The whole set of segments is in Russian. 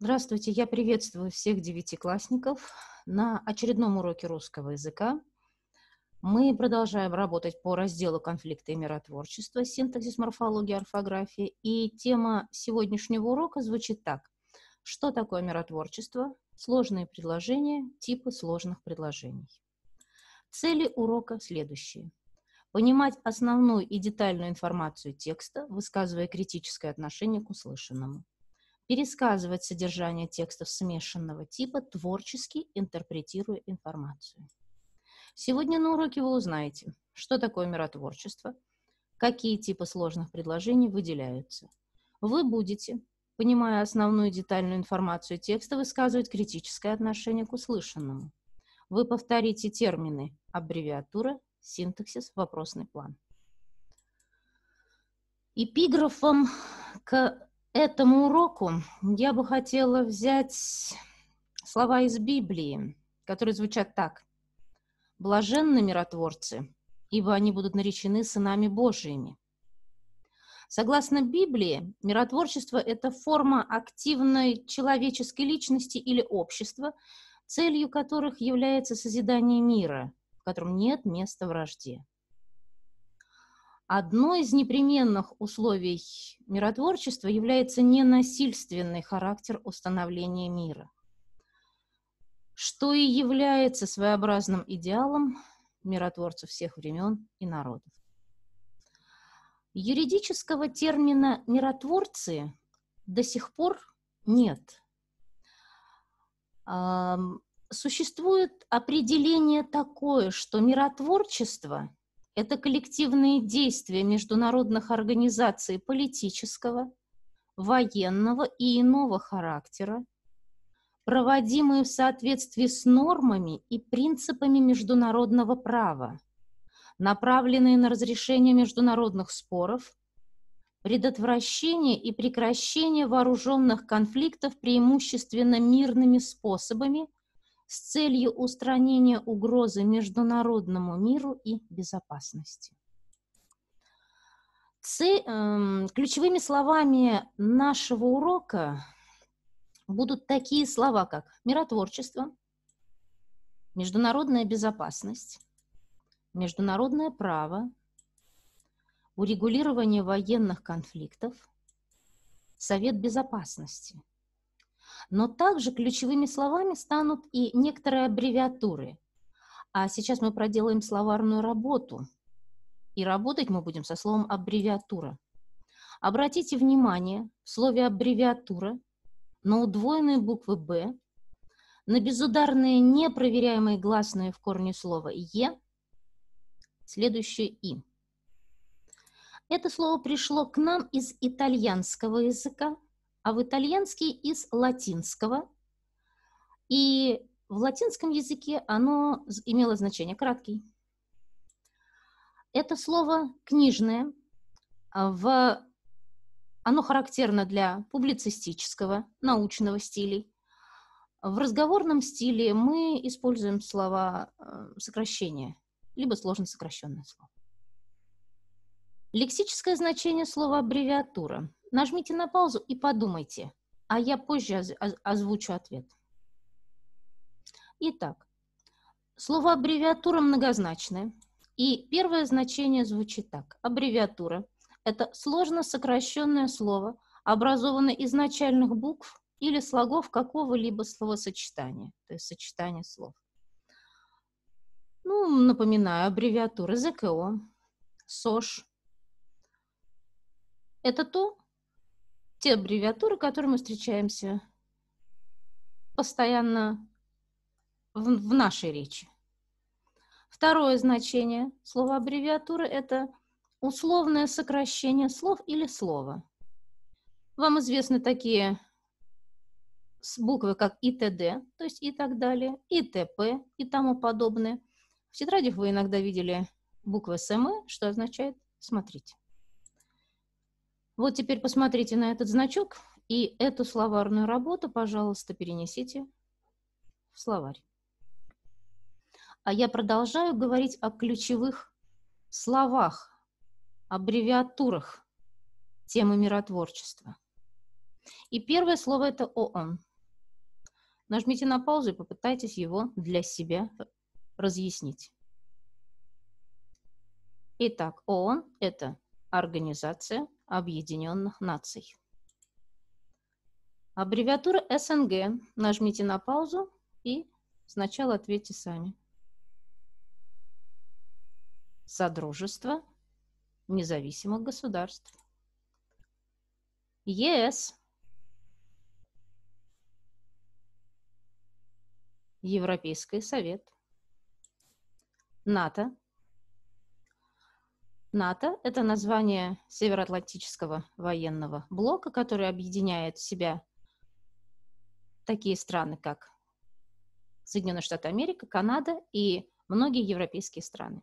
Здравствуйте, я приветствую всех девятиклассников на очередном уроке русского языка. Мы продолжаем работать по разделу конфликта и миротворчества, синтаксис, морфология, орфография. И тема сегодняшнего урока звучит так. Что такое миротворчество? Сложные предложения, типы сложных предложений. Цели урока следующие. Понимать основную и детальную информацию текста, высказывая критическое отношение к услышанному – пересказывать содержание текстов смешанного типа, творчески интерпретируя информацию. Сегодня на уроке вы узнаете, что такое миротворчество, какие типы сложных предложений выделяются. Вы будете, понимая основную детальную информацию текста, высказывать критическое отношение к услышанному. Вы повторите термины аббревиатура, синтаксис, вопросный план. Эпиграфом к этому уроку я бы хотела взять слова из Библии, которые звучат так. «Блаженны миротворцы, ибо они будут наречены сынами Божиими». Согласно Библии, миротворчество – это форма активной человеческой личности или общества, целью которых является созидание мира, в котором нет места вражде. Одно из непременных условий миротворчества является ненасильственный характер установления мира, что и является своеобразным идеалом миротворцев всех времен и народов. Юридического термина «миротворцы» до сих пор нет. Существует определение такое, что миротворчество – это коллективные действия международных организаций политического, военного и иного характера, проводимые в соответствии с нормами и принципами международного права, направленные на разрешение международных споров, предотвращение и прекращение вооруженных конфликтов преимущественно мирными способами – с целью устранения угрозы международному миру и безопасности. Цель, э, эм, ключевыми словами нашего урока будут такие слова, как миротворчество, международная безопасность, международное право, урегулирование военных конфликтов, Совет Безопасности – но также ключевыми словами станут и некоторые аббревиатуры. А сейчас мы проделаем словарную работу. И работать мы будем со словом аббревиатура. Обратите внимание, в слове аббревиатура на удвоенные буквы «б», на безударные непроверяемые гласные в корне слова «е», следующее «и». Это слово пришло к нам из итальянского языка, а в итальянский из латинского. И в латинском языке оно имело значение краткий. Это слово книжное, а в... оно характерно для публицистического, научного стилей. В разговорном стиле мы используем слова э, сокращения, либо сложно сокращенное слово. Лексическое значение слова аббревиатура – нажмите на паузу и подумайте, а я позже озвучу ответ. Итак, слово аббревиатура многозначное, и первое значение звучит так. Аббревиатура – это сложно сокращенное слово, образованное из начальных букв или слогов какого-либо словосочетания, то есть сочетание слов. Ну, напоминаю, аббревиатура ЗКО, Сош – Это то, те аббревиатуры, которые мы встречаемся постоянно в, в нашей речи. Второе значение слова аббревиатуры – это условное сокращение слов или слова. Вам известны такие буквы, как ИТД, то есть и так далее, ИТП и тому подобное. В тетрадях вы иногда видели буквы СМ, что означает «смотрите». Вот теперь посмотрите на этот значок и эту словарную работу, пожалуйста, перенесите в словарь. А я продолжаю говорить о ключевых словах, аббревиатурах темы миротворчества. И первое слово – это ООН. Нажмите на паузу и попытайтесь его для себя разъяснить. Итак, ООН – это организация – Объединенных Наций. Аббревиатура СНГ. Нажмите на паузу и сначала ответьте сами. Содружество независимых государств. ЕС. Европейский совет. НАТО. НАТО – это название Североатлантического военного блока, который объединяет в себя такие страны, как Соединенные Штаты Америки, Канада и многие европейские страны.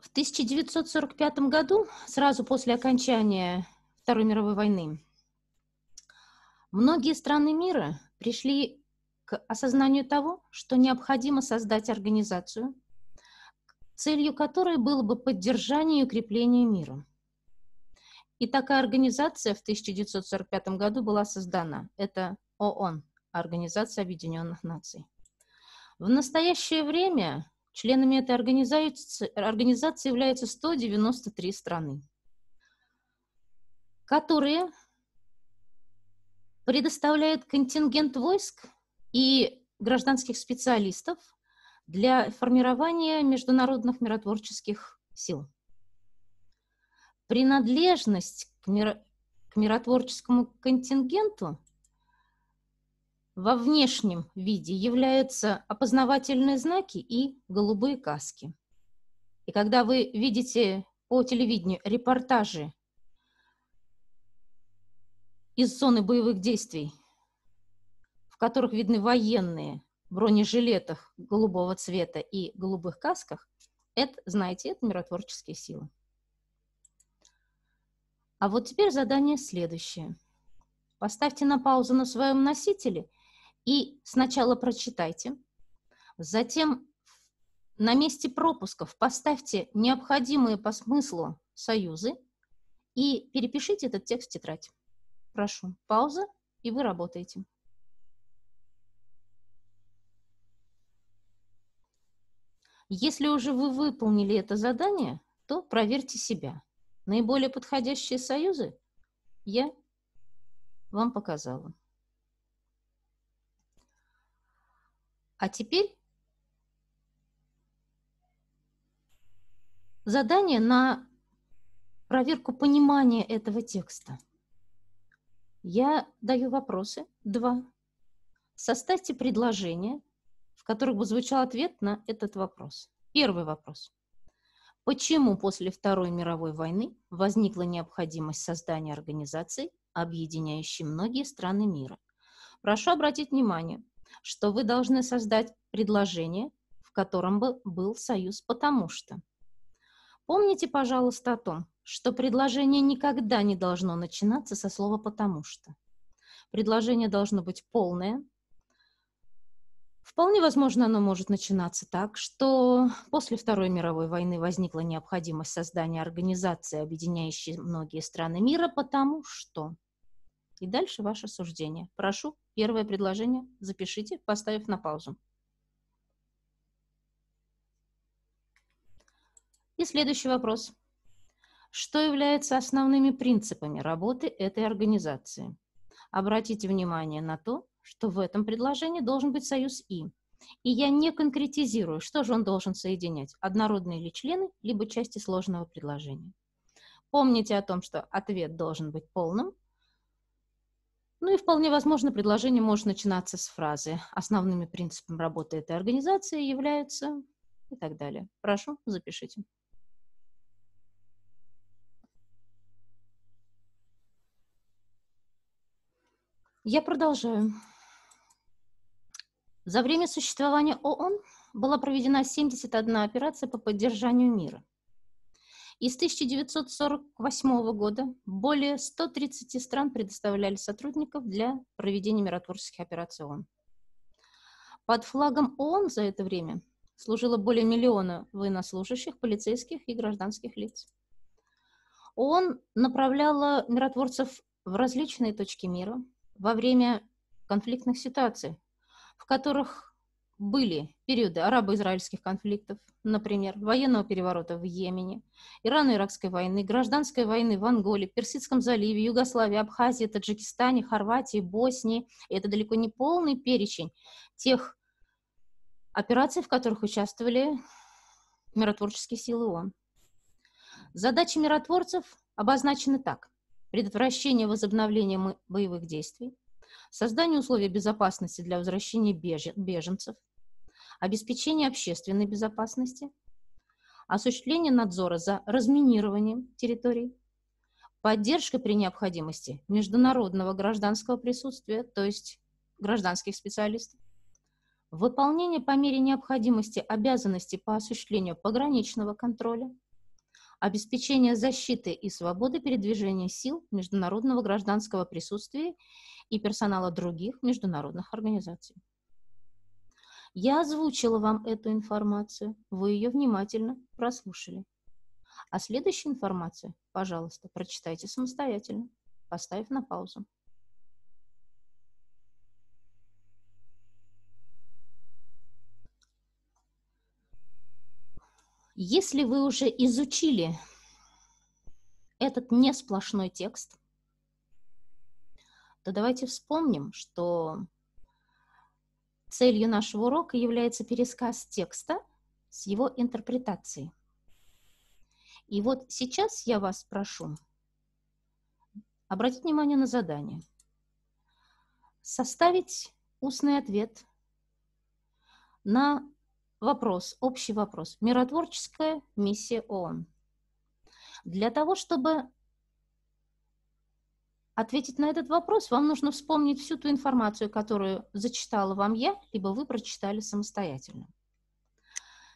В 1945 году, сразу после окончания Второй мировой войны, многие страны мира пришли к осознанию того, что необходимо создать организацию, целью которой было бы поддержание и укрепление мира. И такая организация в 1945 году была создана. Это ООН, Организация Объединенных Наций. В настоящее время членами этой организации, организации являются 193 страны, которые предоставляют контингент войск и гражданских специалистов для формирования международных миротворческих сил. Принадлежность к, мир... к миротворческому контингенту во внешнем виде являются опознавательные знаки и голубые каски. И когда вы видите по телевидению репортажи из зоны боевых действий в которых видны военные в бронежилетах голубого цвета и голубых касках, это, знаете, это миротворческие силы. А вот теперь задание следующее. Поставьте на паузу на своем носителе и сначала прочитайте, затем на месте пропусков поставьте необходимые по смыслу союзы и перепишите этот текст в тетрадь. Прошу, пауза, и вы работаете. Если уже вы выполнили это задание, то проверьте себя. Наиболее подходящие союзы я вам показала. А теперь задание на проверку понимания этого текста. Я даю вопросы. Два. Составьте предложение которых бы звучал ответ на этот вопрос. Первый вопрос. Почему после Второй мировой войны возникла необходимость создания организации, объединяющей многие страны мира? Прошу обратить внимание, что вы должны создать предложение, в котором бы был союз «потому что». Помните, пожалуйста, о том, что предложение никогда не должно начинаться со слова «потому что». Предложение должно быть полное, Вполне возможно, оно может начинаться так, что после Второй мировой войны возникла необходимость создания организации, объединяющей многие страны мира, потому что... И дальше ваше суждение. Прошу, первое предложение запишите, поставив на паузу. И следующий вопрос. Что является основными принципами работы этой организации? Обратите внимание на то, что в этом предложении должен быть союз «и». И я не конкретизирую, что же он должен соединять – однородные ли члены, либо части сложного предложения. Помните о том, что ответ должен быть полным. Ну и вполне возможно, предложение может начинаться с фразы «Основными принципами работы этой организации являются…» и так далее. Прошу, запишите. Я продолжаю. За время существования ООН была проведена 71 операция по поддержанию мира. Из 1948 года более 130 стран предоставляли сотрудников для проведения миротворческих операций ООН. Под флагом ООН за это время служило более миллиона военнослужащих, полицейских и гражданских лиц. ООН направляла миротворцев в различные точки мира во время конфликтных ситуаций, в которых были периоды арабо-израильских конфликтов, например, военного переворота в Йемене, Ирано-Иракской войны, гражданской войны в Анголе, Персидском заливе, Югославии, Абхазии, Таджикистане, Хорватии, Боснии. И это далеко не полный перечень тех операций, в которых участвовали миротворческие силы ООН. Задачи миротворцев обозначены так. Предотвращение возобновления боевых действий, создание условий безопасности для возвращения беженцев, обеспечение общественной безопасности, осуществление надзора за разминированием территорий, поддержка при необходимости международного гражданского присутствия, то есть гражданских специалистов, выполнение по мере необходимости обязанностей по осуществлению пограничного контроля, обеспечение защиты и свободы передвижения сил международного гражданского присутствия и персонала других международных организаций. Я озвучила вам эту информацию, вы ее внимательно прослушали. А следующую информацию, пожалуйста, прочитайте самостоятельно, поставив на паузу. Если вы уже изучили этот несплошной текст – то давайте вспомним, что целью нашего урока является пересказ текста с его интерпретацией. И вот сейчас я вас прошу обратить внимание на задание. Составить устный ответ на вопрос, общий вопрос «Миротворческая миссия ООН». Для того, чтобы Ответить на этот вопрос вам нужно вспомнить всю ту информацию, которую зачитала вам я, либо вы прочитали самостоятельно.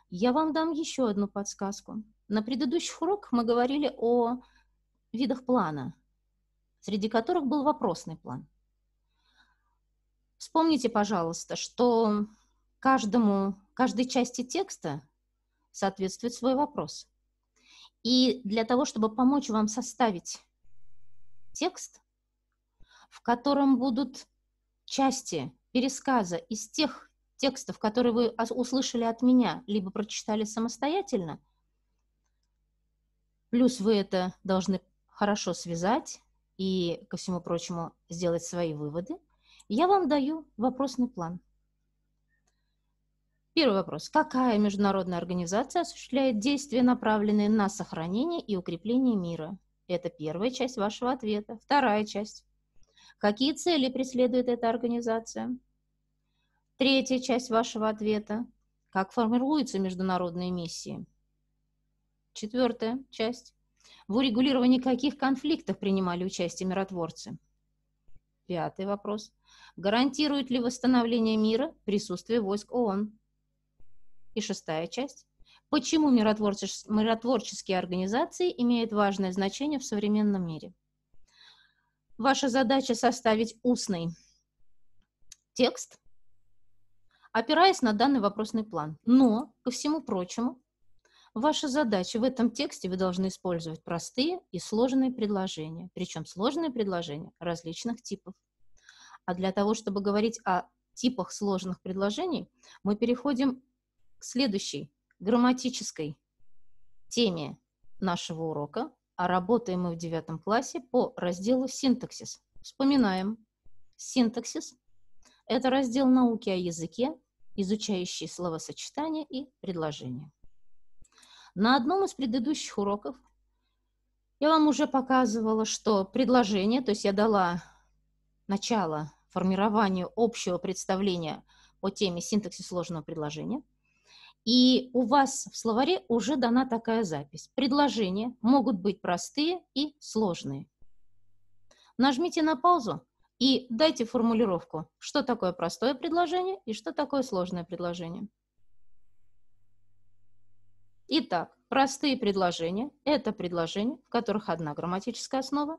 Я вам дам еще одну подсказку. На предыдущих уроках мы говорили о видах плана, среди которых был вопросный план. Вспомните, пожалуйста, что каждому, каждой части текста соответствует свой вопрос. И для того, чтобы помочь вам составить текст, в котором будут части пересказа из тех текстов, которые вы услышали от меня, либо прочитали самостоятельно. Плюс вы это должны хорошо связать и, ко всему прочему, сделать свои выводы. Я вам даю вопросный план. Первый вопрос. Какая международная организация осуществляет действия, направленные на сохранение и укрепление мира? Это первая часть вашего ответа. Вторая часть. Какие цели преследует эта организация? Третья часть вашего ответа. Как формируются международные миссии? Четвертая часть. В урегулировании каких конфликтов принимали участие миротворцы? Пятый вопрос. Гарантирует ли восстановление мира присутствие войск ООН? И шестая часть. Почему миротворческие организации имеют важное значение в современном мире? Ваша задача составить устный текст, опираясь на данный вопросный план. Но, ко всему прочему, ваша задача в этом тексте вы должны использовать простые и сложные предложения, причем сложные предложения различных типов. А для того, чтобы говорить о типах сложных предложений, мы переходим к следующей грамматической теме нашего урока, а работаем мы в девятом классе по разделу «Синтаксис». Вспоминаем. Синтаксис – это раздел науки о языке, изучающий словосочетания и предложения. На одном из предыдущих уроков я вам уже показывала, что предложение, то есть я дала начало формированию общего представления по теме синтаксис сложного предложения – и у вас в словаре уже дана такая запись. Предложения могут быть простые и сложные. Нажмите на паузу и дайте формулировку, что такое простое предложение и что такое сложное предложение. Итак, простые предложения – это предложения, в которых одна грамматическая основа.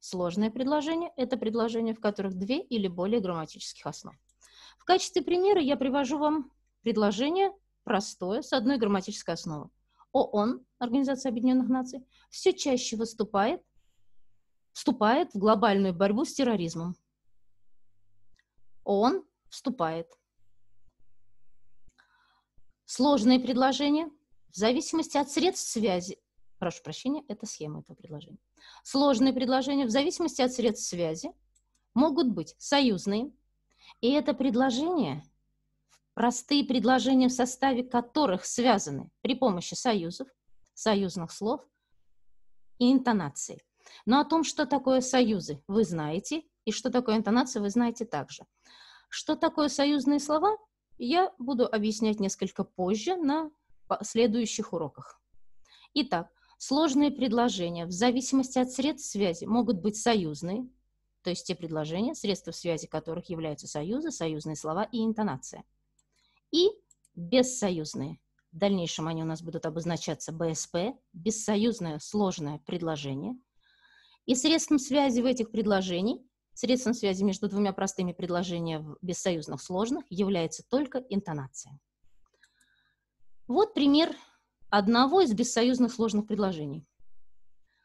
Сложные предложения – это предложения, в которых две или более грамматических основ. В качестве примера я привожу вам предложение простое, с одной грамматической основой. ООН, Организация Объединенных Наций, все чаще выступает, вступает в глобальную борьбу с терроризмом. ООН вступает. Сложные предложения в зависимости от средств связи. Прошу прощения, это схема этого предложения. Сложные предложения в зависимости от средств связи могут быть союзные. И это предложение – простые предложения, в составе которых связаны при помощи союзов, союзных слов и интонации. Но о том, что такое союзы, вы знаете, и что такое интонация, вы знаете также. Что такое союзные слова, я буду объяснять несколько позже на следующих уроках. Итак, сложные предложения в зависимости от средств связи могут быть союзные, то есть те предложения, средства связи которых являются союзы, союзные слова и интонация и бессоюзные. В дальнейшем они у нас будут обозначаться БСП, бессоюзное сложное предложение. И средством связи в этих предложениях средством связи между двумя простыми предложениями в бессоюзных сложных является только интонация. Вот пример одного из бессоюзных сложных предложений.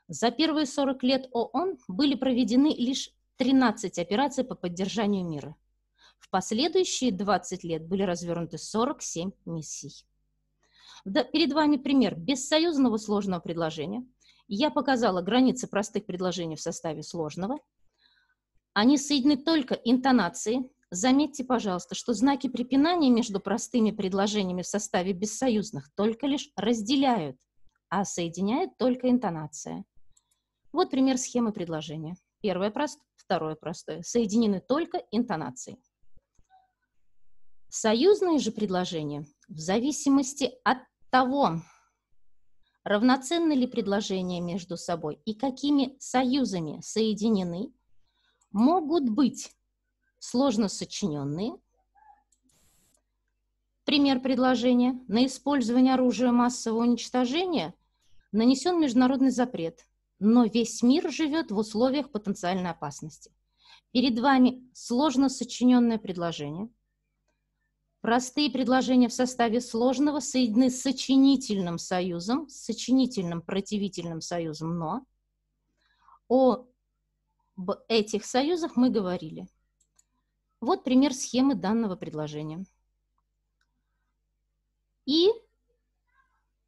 За первые 40 лет ООН были проведены лишь 13 операций по поддержанию мира – в последующие 20 лет были развернуты 47 миссий. Да, перед вами пример бессоюзного сложного предложения. Я показала границы простых предложений в составе сложного. Они соединены только интонацией. Заметьте, пожалуйста, что знаки препинания между простыми предложениями в составе бессоюзных только лишь разделяют, а соединяет только интонация. Вот пример схемы предложения. Первое простое, второе простое. Соединены только интонацией. Союзные же предложения в зависимости от того, равноценны ли предложения между собой и какими союзами соединены, могут быть сложно сочиненные, пример предложения, на использование оружия массового уничтожения нанесен международный запрет, но весь мир живет в условиях потенциальной опасности. Перед вами сложно сочиненное предложение – Простые предложения в составе сложного соединены с сочинительным союзом, с сочинительным противительным союзом «но». О этих союзах мы говорили. Вот пример схемы данного предложения. И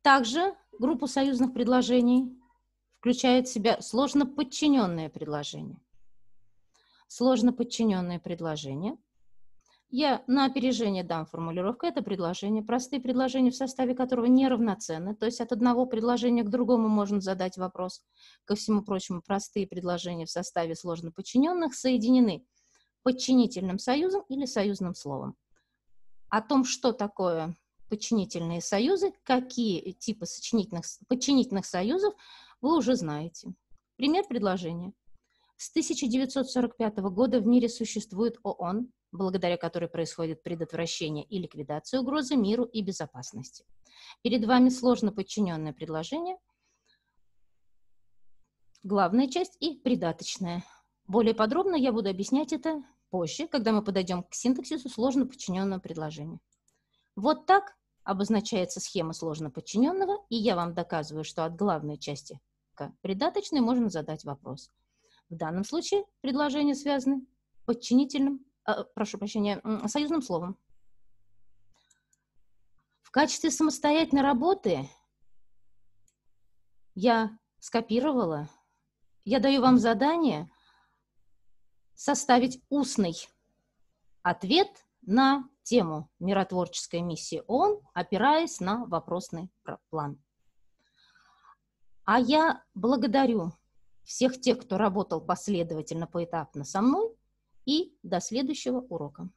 также группу союзных предложений включает в себя сложно подчиненное предложение. Сложно подчиненное предложение – я на опережение дам формулировку. Это предложение. Простые предложения, в составе которого неравноценны. То есть от одного предложения к другому можно задать вопрос. Ко всему прочему, простые предложения в составе сложно подчиненных соединены подчинительным союзом или союзным словом. О том, что такое подчинительные союзы, какие типы сочинительных, подчинительных союзов, вы уже знаете. Пример предложения. С 1945 года в мире существует ООН, благодаря которой происходит предотвращение и ликвидация угрозы миру и безопасности. Перед вами сложно подчиненное предложение, главная часть и придаточная. Более подробно я буду объяснять это позже, когда мы подойдем к синтаксису сложно подчиненного предложения. Вот так обозначается схема сложно подчиненного, и я вам доказываю, что от главной части к придаточной можно задать вопрос. В данном случае предложения связаны подчинительным Э, прошу прощения, союзным словом. В качестве самостоятельной работы я скопировала, я даю вам задание составить устный ответ на тему миротворческой миссии ООН, опираясь на вопросный план. А я благодарю всех тех, кто работал последовательно, поэтапно со мной, и до следующего урока.